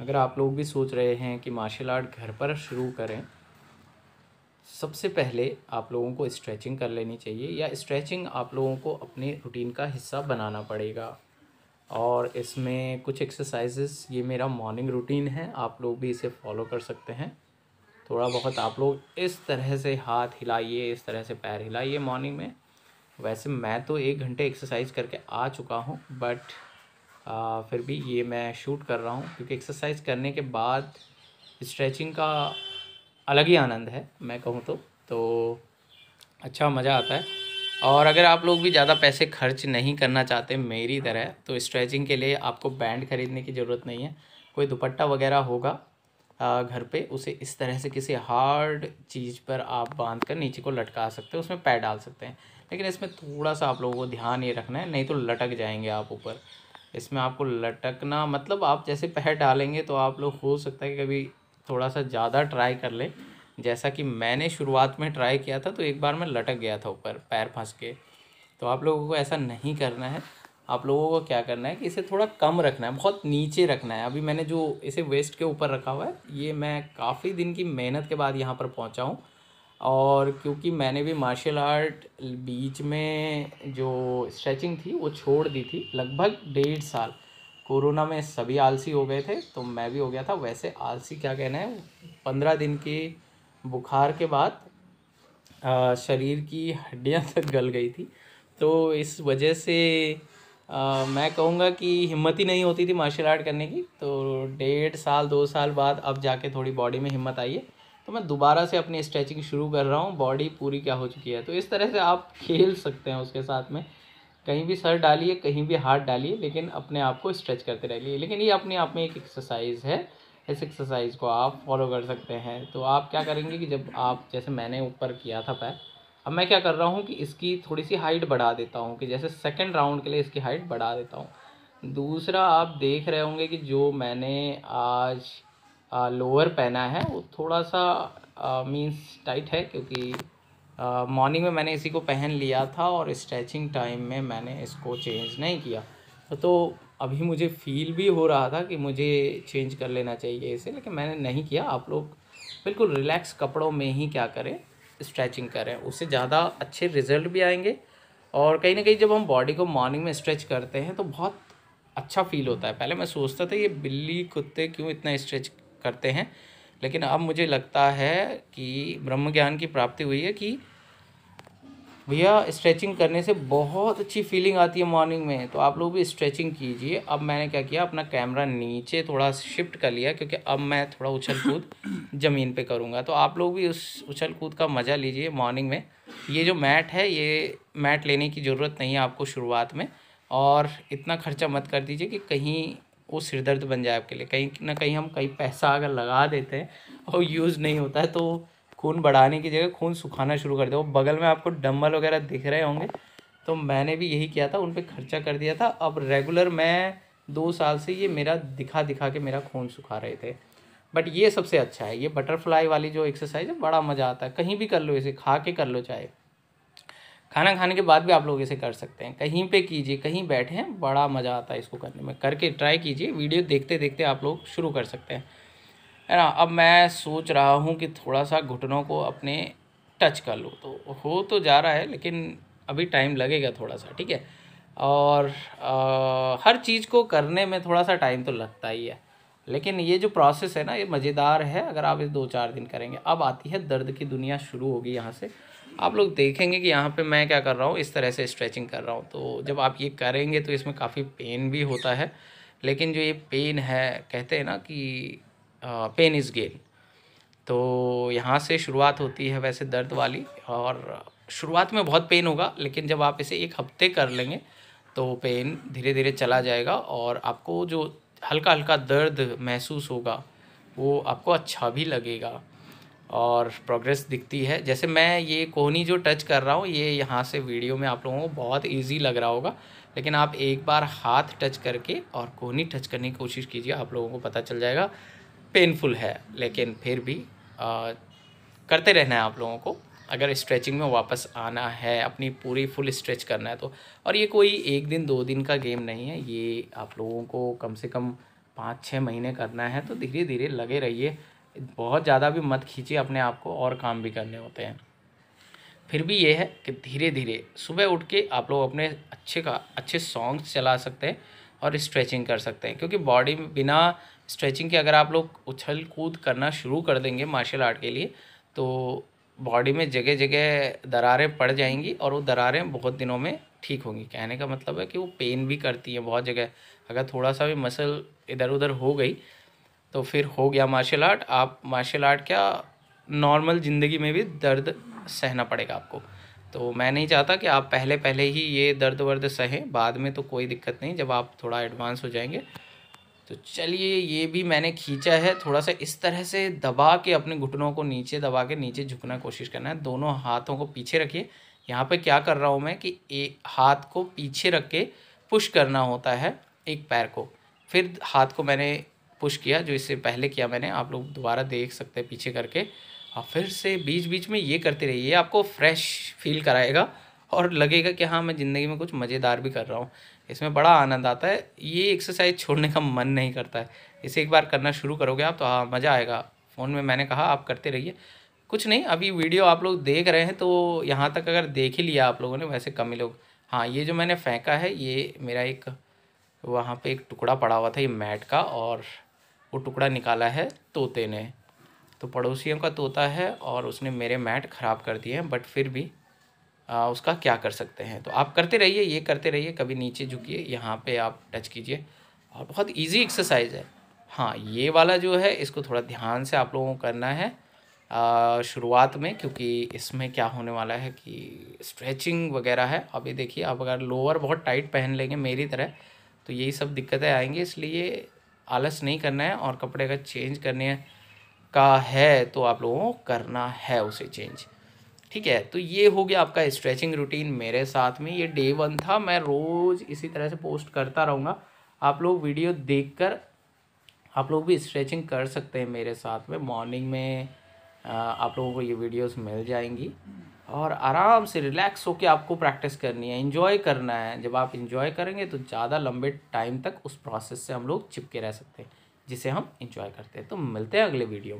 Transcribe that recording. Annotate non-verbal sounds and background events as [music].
अगर आप लोग भी सोच रहे हैं कि मार्शल आर्ट घर पर शुरू करें सबसे पहले आप लोगों को स्ट्रेचिंग कर लेनी चाहिए या स्ट्रेचिंग आप लोगों को अपने रूटीन का हिस्सा बनाना पड़ेगा और इसमें कुछ एक्सरसाइजेस ये मेरा मॉर्निंग रूटीन है आप लोग भी इसे फॉलो कर सकते हैं थोड़ा बहुत आप लोग इस तरह से हाथ हिलाइए इस तरह से पैर हिलाइए मॉर्निंग में वैसे मैं तो एक घंटे एक्सरसाइज करके आ चुका हूँ बट फिर भी ये मैं शूट कर रहा हूँ क्योंकि एक्सरसाइज करने के बाद स्ट्रेचिंग का अलग ही आनंद है मैं कहूँ तो तो अच्छा मज़ा आता है और अगर आप लोग भी ज़्यादा पैसे खर्च नहीं करना चाहते मेरी तरह तो स्ट्रेचिंग के लिए आपको बैंड ख़रीदने की ज़रूरत नहीं है कोई दुपट्टा वगैरह होगा घर पे उसे इस तरह से किसी हार्ड चीज़ पर आप बांध कर नीचे को लटका सकते हैं उसमें पैर डाल सकते हैं लेकिन इसमें थोड़ा सा आप लोगों को ध्यान ये रखना है नहीं तो लटक जाएंगे आप ऊपर इसमें आपको लटकना मतलब आप जैसे पैर डालेंगे तो आप लोग हो सकता है कि कभी थोड़ा सा ज़्यादा ट्राई कर लें जैसा कि मैंने शुरुआत में ट्राई किया था तो एक बार मैं लटक गया था ऊपर पैर फंस के तो आप लोगों को ऐसा नहीं करना है आप लोगों को क्या करना है कि इसे थोड़ा कम रखना है बहुत नीचे रखना है अभी मैंने जो इसे वेस्ट के ऊपर रखा हुआ है ये मैं काफ़ी दिन की मेहनत के बाद यहाँ पर पहुँचा हूँ और क्योंकि मैंने भी मार्शल आर्ट बीच में जो स्ट्रेचिंग थी वो छोड़ दी थी लगभग डेढ़ साल कोरोना में सभी आलसी हो गए थे तो मैं भी हो गया था वैसे आलसी क्या कहना है पंद्रह दिन के बुखार के बाद आ, शरीर की हड्डियां तक गल गई थी तो इस वजह से आ, मैं कहूँगा कि हिम्मत ही नहीं होती थी मार्शल आर्ट करने की तो डेढ़ साल दो साल बाद अब जाके थोड़ी बॉडी में हिम्मत आई है तो मैं दोबारा से अपनी स्ट्रेचिंग शुरू कर रहा हूँ बॉडी पूरी क्या हो चुकी है तो इस तरह से आप खेल सकते हैं उसके साथ में कहीं भी सर डालिए कहीं भी हाथ डालिए लेकिन अपने आप को स्ट्रेच करते रहिए लेकिन ये अपने आप में एक एक्सरसाइज है इस एक्सरसाइज को आप फॉलो कर सकते हैं तो आप क्या करेंगे कि जब आप जैसे मैंने ऊपर किया था पैर अब मैं क्या कर रहा हूँ कि इसकी थोड़ी सी हाइट बढ़ा देता हूँ कि जैसे सेकेंड राउंड के लिए इसकी हाइट बढ़ा देता हूँ दूसरा आप देख रहे होंगे कि जो मैंने आज लोअर पहना है वो थोड़ा सा मीन्स टाइट है क्योंकि मॉर्निंग में मैंने इसी को पहन लिया था और स्ट्रेचिंग टाइम में मैंने इसको चेंज नहीं किया तो अभी मुझे फील भी हो रहा था कि मुझे चेंज कर लेना चाहिए इसे लेकिन मैंने नहीं किया आप लोग बिल्कुल रिलैक्स कपड़ों में ही क्या करें स्ट्रेचिंग करें उससे ज़्यादा अच्छे रिजल्ट भी आएंगे और कहीं ना कहीं जब हम बॉडी को मॉर्निंग में स्ट्रेच करते हैं तो बहुत अच्छा फील होता है पहले मैं सोचता था ये बिल्ली कुत्ते क्यों इतना स्ट्रेच करते हैं लेकिन अब मुझे लगता है कि ब्रह्म ज्ञान की प्राप्ति हुई है कि भैया स्ट्रेचिंग करने से बहुत अच्छी फीलिंग आती है मॉर्निंग में तो आप लोग भी स्ट्रेचिंग कीजिए अब मैंने क्या किया अपना कैमरा नीचे थोड़ा शिफ्ट कर लिया क्योंकि अब मैं थोड़ा उछल कूद [coughs] ज़मीन पे करूँगा तो आप लोग भी उस उछल कूद का मज़ा लीजिए मॉर्निंग में ये जो मैट है ये मैट लेने की ज़रूरत नहीं है आपको शुरुआत में और इतना खर्चा मत कर दीजिए कि कहीं वो सिर दर्द बन जाए आपके लिए कहीं ना कहीं हम कहीं पैसा अगर लगा देते हैं और यूज़ नहीं होता है तो खून बढ़ाने की जगह खून सुखाना शुरू कर दे वो बगल में आपको डम्बल वगैरह दिख रहे होंगे तो मैंने भी यही किया था उन पर खर्चा कर दिया था अब रेगुलर मैं दो साल से ये मेरा दिखा दिखा के मेरा खून सुखा रहे थे बट ये सबसे अच्छा है ये बटरफ्लाई वाली जो एक्सरसाइज है बड़ा मज़ा आता है कहीं भी कर लो इसे खा के कर लो चाहे खाना खाने के बाद भी आप लोग इसे कर सकते हैं कहीं पे कीजिए कहीं बैठे बड़ा मज़ा आता है इसको करने में करके ट्राई कीजिए वीडियो देखते देखते आप लोग शुरू कर सकते हैं है ना अब मैं सोच रहा हूँ कि थोड़ा सा घुटनों को अपने टच कर लूँ तो हो तो जा रहा है लेकिन अभी टाइम लगेगा थोड़ा सा ठीक है और आ, हर चीज़ को करने में थोड़ा सा टाइम तो लगता ही है लेकिन ये जो प्रोसेस है ना ये मज़ेदार है अगर आप इस दो चार दिन करेंगे अब आती है दर्द की दुनिया शुरू होगी यहाँ से आप लोग देखेंगे कि यहाँ पे मैं क्या कर रहा हूँ इस तरह से स्ट्रेचिंग कर रहा हूँ तो जब आप ये करेंगे तो इसमें काफ़ी पेन भी होता है लेकिन जो ये पेन है कहते हैं ना कि पेन इज़ गेन तो यहाँ से शुरुआत होती है वैसे दर्द वाली और शुरुआत में बहुत पेन होगा लेकिन जब आप इसे एक हफ्ते कर लेंगे तो पेन धीरे धीरे चला जाएगा और आपको जो हल्का हल्का दर्द महसूस होगा वो आपको अच्छा भी लगेगा और प्रोग्रेस दिखती है जैसे मैं ये कोहनी जो टच कर रहा हूँ ये यहाँ से वीडियो में आप लोगों को बहुत इजी लग रहा होगा लेकिन आप एक बार हाथ टच करके और कोहनी टच करने की कोशिश कीजिए आप लोगों को पता चल जाएगा पेनफुल है लेकिन फिर भी आ, करते रहना है आप लोगों को अगर स्ट्रेचिंग में वापस आना है अपनी पूरी फुल स्ट्रेच करना है तो और ये कोई एक दिन दो दिन का गेम नहीं है ये आप लोगों को कम से कम पाँच छः महीने करना है तो धीरे धीरे लगे रहिए बहुत ज़्यादा भी मत खींचिए अपने आप को और काम भी करने होते हैं फिर भी ये है कि धीरे धीरे सुबह उठ के आप लोग अपने अच्छे का अच्छे सॉन्ग्स चला सकते हैं और स्ट्रेचिंग कर सकते हैं क्योंकि बॉडी में बिना स्ट्रेचिंग के अगर आप लोग उछल कूद करना शुरू कर देंगे मार्शल आर्ट के लिए तो बॉडी में जगह जगह दरारें पड़ जाएंगी और वो दरारें बहुत दिनों में ठीक होंगी कहने का मतलब है कि वो पेन भी करती हैं बहुत जगह अगर थोड़ा सा भी मसल इधर उधर हो गई तो फिर हो गया मार्शल आर्ट आप मार्शल आर्ट क्या नॉर्मल ज़िंदगी में भी दर्द सहना पड़ेगा आपको तो मैं नहीं चाहता कि आप पहले पहले ही ये दर्द वर्द सहें बाद में तो कोई दिक्कत नहीं जब आप थोड़ा एडवांस हो जाएंगे तो चलिए ये भी मैंने खींचा है थोड़ा सा इस तरह से दबा के अपने घुटनों को नीचे दबा के नीचे झुकना कोशिश करना है दोनों हाथों को पीछे रखिए यहाँ पे क्या कर रहा हूँ मैं कि एक हाथ को पीछे रख के पुश करना होता है एक पैर को फिर हाथ को मैंने पुश किया जो इससे पहले किया मैंने आप लोग दोबारा देख सकते हैं पीछे करके और फिर से बीच बीच में ये करते रहिए आपको फ्रेश फील कराएगा और लगेगा कि हाँ मैं ज़िंदगी में कुछ मज़ेदार भी कर रहा हूँ इसमें बड़ा आनंद आता है ये एक्सरसाइज छोड़ने का मन नहीं करता है इसे एक बार करना शुरू करोगे आप तो हाँ मज़ा आएगा फ़ोन में मैंने कहा आप करते रहिए कुछ नहीं अभी वीडियो आप लोग देख रहे हैं तो यहाँ तक अगर देख ही लिया आप लोगों ने वैसे कम ही लोग हाँ ये जो मैंने फेंका है ये मेरा एक वहाँ पे एक टुकड़ा पड़ा हुआ था ये मैट का और वो टुकड़ा निकाला है तोते ने तो पड़ोसियों का तोता है और उसने मेरे मैट ख़राब कर दिए हैं बट फिर भी आ, उसका क्या कर सकते हैं तो आप करते रहिए ये करते रहिए कभी नीचे झुकिए यहाँ पे आप टच कीजिए और बहुत इजी एक्सरसाइज है हाँ ये वाला जो है इसको थोड़ा ध्यान से आप लोगों को करना है आ, शुरुआत में क्योंकि इसमें क्या होने वाला है कि स्ट्रेचिंग वगैरह है अभी देखिए आप अगर लोअर बहुत टाइट पहन लेंगे मेरी तरह तो यही सब दिक्कतें आएंगी इसलिए आलस नहीं करना है और कपड़े का चेंज करने का है तो आप लोगों को करना है उसे चेंज ठीक है तो ये हो गया आपका स्ट्रेचिंग रूटीन मेरे साथ में ये डे वन था मैं रोज़ इसी तरह से पोस्ट करता रहूँगा आप लोग वीडियो देख कर आप लोग भी स्ट्रेचिंग कर सकते हैं मेरे साथ में मॉर्निंग में आप लोगों को ये वीडियोस मिल जाएंगी और आराम से रिलैक्स होकर आपको प्रैक्टिस करनी है इन्जॉय करना है जब आप इन्जॉय करेंगे तो ज़्यादा लंबे टाइम तक उस प्रोसेस से हम लोग चिपके रह सकते हैं जिसे हम इन्जॉय करते हैं तो मिलते हैं अगले वीडियो में